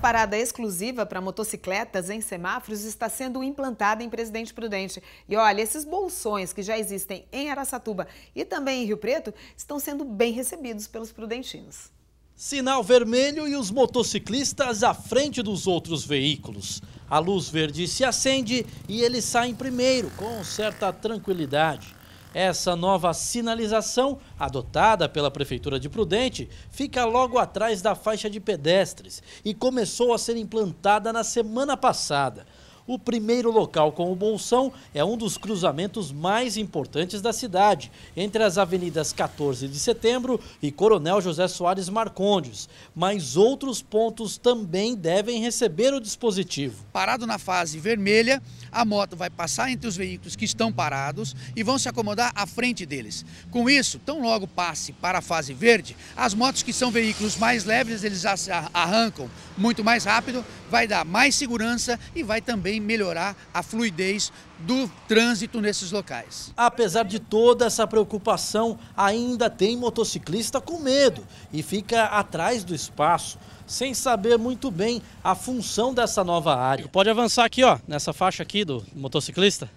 Parada exclusiva para motocicletas em semáforos está sendo implantada em Presidente Prudente. E olha, esses bolsões que já existem em Araçatuba e também em Rio Preto estão sendo bem recebidos pelos prudentinos. Sinal vermelho e os motociclistas à frente dos outros veículos. A luz verde se acende e eles saem primeiro, com certa tranquilidade. Essa nova sinalização, adotada pela Prefeitura de Prudente, fica logo atrás da faixa de pedestres e começou a ser implantada na semana passada. O primeiro local com o Bolsão é um dos cruzamentos mais importantes da cidade, entre as avenidas 14 de Setembro e Coronel José Soares Marcondes. Mas outros pontos também devem receber o dispositivo. Parado na fase vermelha, a moto vai passar entre os veículos que estão parados e vão se acomodar à frente deles. Com isso, tão logo passe para a fase verde, as motos que são veículos mais leves, eles arrancam muito mais rápido, vai dar mais segurança e vai também melhorar a fluidez do trânsito nesses locais. Apesar de toda essa preocupação, ainda tem motociclista com medo e fica atrás do espaço, sem saber muito bem a função dessa nova área. Pode avançar aqui, ó, nessa faixa aqui do motociclista.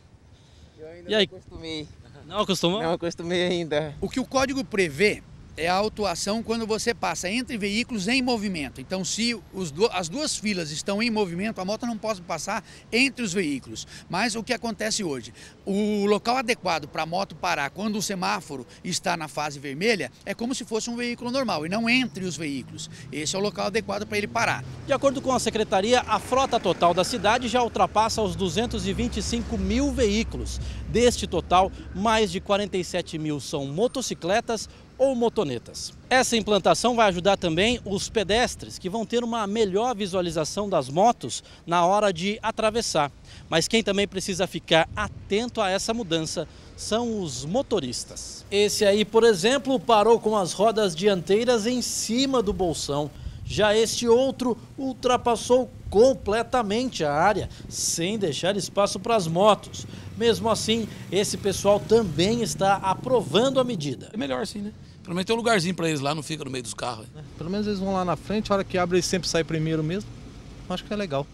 Eu ainda e aí? não acostumei. Não acostumou? Não acostumei ainda. O que o código prevê é a autuação quando você passa entre veículos em movimento. Então, se do, as duas filas estão em movimento, a moto não pode passar entre os veículos. Mas o que acontece hoje? O local adequado para a moto parar quando o semáforo está na fase vermelha é como se fosse um veículo normal e não entre os veículos. Esse é o local adequado para ele parar. De acordo com a secretaria, a frota total da cidade já ultrapassa os 225 mil veículos. Deste total, mais de 47 mil são motocicletas, ou motonetas. Essa implantação vai ajudar também os pedestres, que vão ter uma melhor visualização das motos na hora de atravessar. Mas quem também precisa ficar atento a essa mudança são os motoristas. Esse aí, por exemplo, parou com as rodas dianteiras em cima do bolsão. Já este outro ultrapassou completamente a área, sem deixar espaço para as motos. Mesmo assim, esse pessoal também está aprovando a medida. É melhor assim, né? Pelo menos tem um lugarzinho para eles lá, não fica no meio dos carros. É, pelo menos eles vão lá na frente, a hora que abre eles sempre saem primeiro mesmo. Acho que é legal.